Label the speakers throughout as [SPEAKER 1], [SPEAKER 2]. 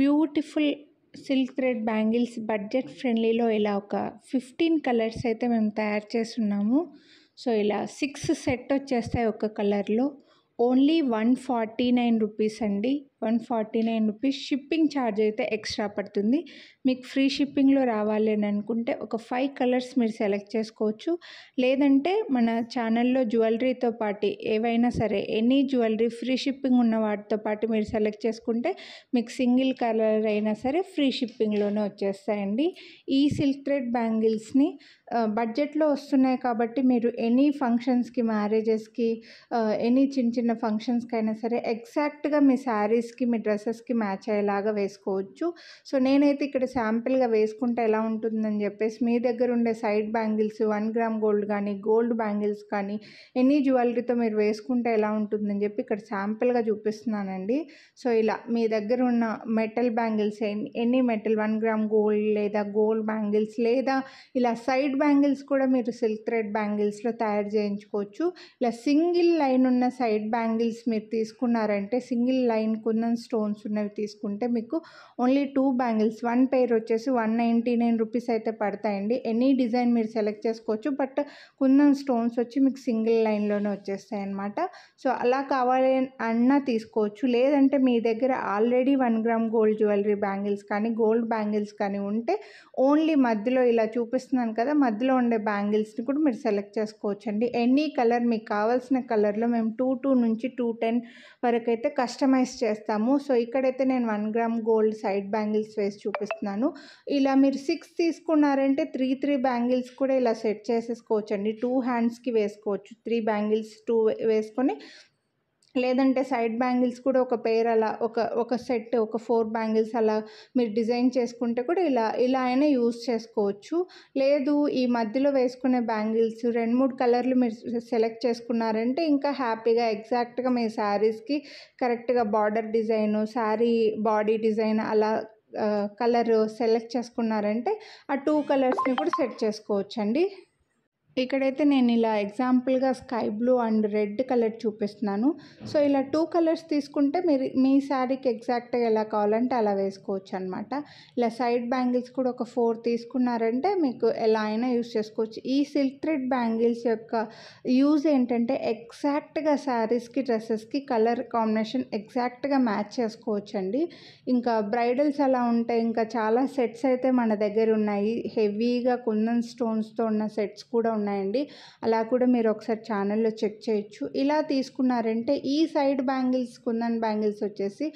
[SPEAKER 1] beautiful silk thread bangles budget ఫ్రెండ్లీలో ఇలా ఒక ఫిఫ్టీన్ కలర్స్ అయితే మేము తయారు చేస్తున్నాము సో ఇలా సిక్స్ సెట్ వచ్చేస్తాయి ఒక కలర్లో only one forty nine rupees అండి one forty nine rupees shipping charge అయితే ఎక్స్ట్రా పడుతుంది మీకు ఫ్రీ షిప్పింగ్లో రావాలి అని అనుకుంటే ఒక ఫైవ్ కలర్స్ మీరు సెలెక్ట్ చేసుకోవచ్చు లేదంటే మన ఛానల్లో జ్యువెలరీతో పాటు ఏవైనా సరే ఎనీ జ్యువెలరీ ఫ్రీ షిప్పింగ్ ఉన్న వాటితో పాటు మీరు సెలెక్ట్ చేసుకుంటే మీకు సింగిల్ కలర్ అయినా సరే ఫ్రీ షిప్పింగ్లోనే వచ్చేస్తాయండి ఈ సిల్క్ థ్రెడ్ బ్యాంగిల్స్ని బడ్జెట్లో వస్తున్నాయి కాబట్టి మీరు ఎనీ ఫంక్షన్స్కి మ్యారేజెస్కి ఎనీ చిన్న చిన్న ఫంక్షన్స్కి అయినా సరే ఎగ్జాక్ట్గా మీ శారీస్ శారీస్కి మీ డ్రెస్సెస్కి మ్యాచ్ అయ్యేలాగా వేసుకోవచ్చు సో నేనైతే ఇక్కడ శాంపిల్గా వేసుకుంటే ఎలా ఉంటుందని చెప్పేసి మీ దగ్గర ఉండే side bangles one gram gold కానీ గోల్డ్ బ్యాంగిల్స్ కానీ ఎనీ జ్యువెలరీతో మీరు వేసుకుంటే ఎలా ఉంటుందని చెప్పి ఇక్కడ శాంపిల్గా చూపిస్తున్నానండి సో ఇలా మీ దగ్గర ఉన్న మెటల్ బ్యాంగిల్స్ ఎన్ని మెటల్ వన్ గ్రామ్ గోల్డ్ లేదా గోల్డ్ బ్యాంగిల్స్ లేదా ఇలా సైడ్ బ్యాంగిల్స్ కూడా మీరు సిల్క్ థ్రెడ్ బ్యాంగిల్స్లో తయారు చేయించుకోవచ్చు ఇలా సింగిల్ లైన్ ఉన్న సైడ్ బ్యాంగిల్స్ మీరు తీసుకున్నారంటే సింగిల్ లైన్ కుందన్ స్టోన్స్ ఉన్నవి తీసుకుంటే మీకు only two bangles one pair వచ్చేసి వన్ నైంటీ నైన్ రూపీస్ అయితే పడతాయండి ఎనీ డిజైన్ మీరు సెలెక్ట్ చేసుకోవచ్చు బట్ కుందన్ స్టోన్స్ వచ్చి మీకు సింగిల్ లైన్లోనే వచ్చేస్తాయి అనమాట సో అలా కావాలి అన్నా తీసుకోవచ్చు లేదంటే మీ దగ్గర already one gram gold jewellery bangles కానీ గోల్డ్ బ్యాంగిల్స్ కానీ ఉంటే ఓన్లీ మధ్యలో ఇలా చూపిస్తున్నాను కదా మధ్యలో ఉండే బ్యాంగిల్స్ని కూడా మీరు సెలెక్ట్ చేసుకోవచ్చు అండి ఎనీ కలర్ మీకు కావాల్సిన కలర్లో మేము టూ టూ నుంచి టూ టెన్ వరకు అయితే కస్టమైజ్ చేస్తాం చేస్తాము సో ఇక్కడైతే నేను one gram gold side bangles వేసి చూపిస్తున్నాను ఇలా మీరు సిక్స్ తీసుకున్నారంటే త్రీ త్రీ బ్యాంగిల్స్ కూడా ఇలా సెట్ చేసేసుకోవచ్చు అండి టూ హ్యాండ్స్కి వేసుకోవచ్చు త్రీ బ్యాంగిల్స్ టూ వేసుకొని లేదంటే సైడ్ బ్యాంగిల్స్ కూడా ఒక పేర్ అలా ఒక ఒక సెట్ ఒక ఫోర్ బ్యాంగిల్స్ అలా మీరు డిజైన్ చేసుకుంటే కూడా ఇలా ఇలా అయినా యూస్ చేసుకోవచ్చు లేదు ఈ మధ్యలో వేసుకునే బ్యాంగిల్స్ రెండు మూడు కలర్లు మీరు సెలెక్ట్ చేసుకున్నారంటే ఇంకా హ్యాపీగా ఎగ్జాక్ట్గా మీ శారీస్కి కరెక్ట్గా border design sari body design అలా కలర్ సెలెక్ట్ చేసుకున్నారంటే ఆ టూ కలర్స్ని కూడా సెట్ చేసుకోవచ్చండి ఇక్కడైతే నేను ఇలా ఎగ్జాంపుల్గా sky blue and red colour చూపిస్తున్నాను సో ఇలా టూ కలర్స్ తీసుకుంటే మీరు మీ శారీకి ఎగ్జాక్ట్గా ఎలా కావాలంటే అలా వేసుకోవచ్చు అనమాట ఇలా సైడ్ బ్యాంగిల్స్ కూడా ఒక ఫోర్ తీసుకున్నారంటే మీకు ఎలా అయినా యూస్ చేసుకోవచ్చు ఈ సిల్క్ థ్రెడ్ బ్యాంగిల్స్ యొక్క యూజ్ ఏంటంటే ఎగ్జాక్ట్గా శారీస్కి డ్రెస్సెస్కి కలర్ కాంబినేషన్ ఎగ్జాక్ట్గా మ్యాచ్ చేసుకోవచ్చు అండి ఇంకా బ్రైడల్స్ అలా ఉంటాయి ఇంకా చాలా సెట్స్ అయితే మన దగ్గర ఉన్నాయి హెవీగా కుందన్ స్టోన్స్తో ఉన్న సెట్స్ కూడా ఉన్నాయండి అలా కూడా మీరు ఒకసారి ఛానల్లో చెక్ చేయొచ్చు ఇలా తీసుకున్నారంటే ఈ సైడ్ బ్యాంగిల్స్ కుందన్ బ్యాంగిల్స్ వచ్చేసి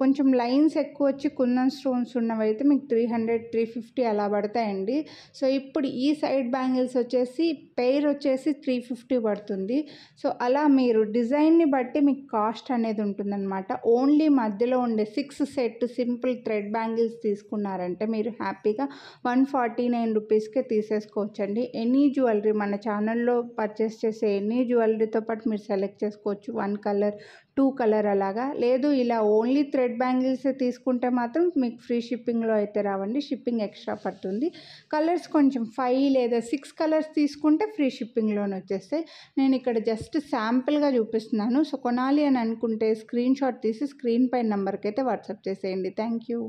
[SPEAKER 1] కొంచెం లైన్స్ ఎక్కువ వచ్చి కుందన్ స్టోన్స్ ఉన్నవైతే మీకు త్రీ హండ్రెడ్ త్రీ ఫిఫ్టీ అలా పడతాయండి సో ఇప్పుడు ఈ సైడ్ బ్యాంగిల్స్ వచ్చేసి పెయిర్ వచ్చేసి త్రీ ఫిఫ్టీ పడుతుంది సో అలా మీరు డిజైన్ని బట్టి మీకు కాస్ట్ అనేది ఉంటుందన్నమాట ఓన్లీ మధ్యలో ఉండే six set simple thread bangles తీసుకున్నారంటే మీరు హ్యాపీగా వన్ ఫార్టీ నైన్ రూపీస్కే తీసేసుకోవచ్చండి ఎనీ ఎనీ జ్యువెలరీ మన ఛానల్లో పర్చేస్ చేసే ఎనీ జ్యువెలరీతో పాటు మీరు సెలెక్ట్ చేసుకోవచ్చు వన్ కలర్ టూ కలర్ అలాగా లేదు ఇలా ఓన్లీ థ్రెడ్ బ్యాంగిల్స్ తీసుకుంటే మాత్రం మీకు ఫ్రీ షిప్పింగ్లో అయితే రావండి షిప్పింగ్ ఎక్స్ట్రా పడుతుంది కలర్స్ కొంచెం ఫైవ్ లేదా సిక్స్ కలర్స్ తీసుకుంటే ఫ్రీ షిప్పింగ్లోనే వచ్చేస్తాయి నేను ఇక్కడ జస్ట్ శాంపుల్గా చూపిస్తున్నాను సో కొనాలి అని అనుకుంటే స్క్రీన్ షాట్ తీసి స్క్రీన్ పై నెంబర్కి అయితే వాట్సాప్ చేసేయండి థ్యాంక్ యూ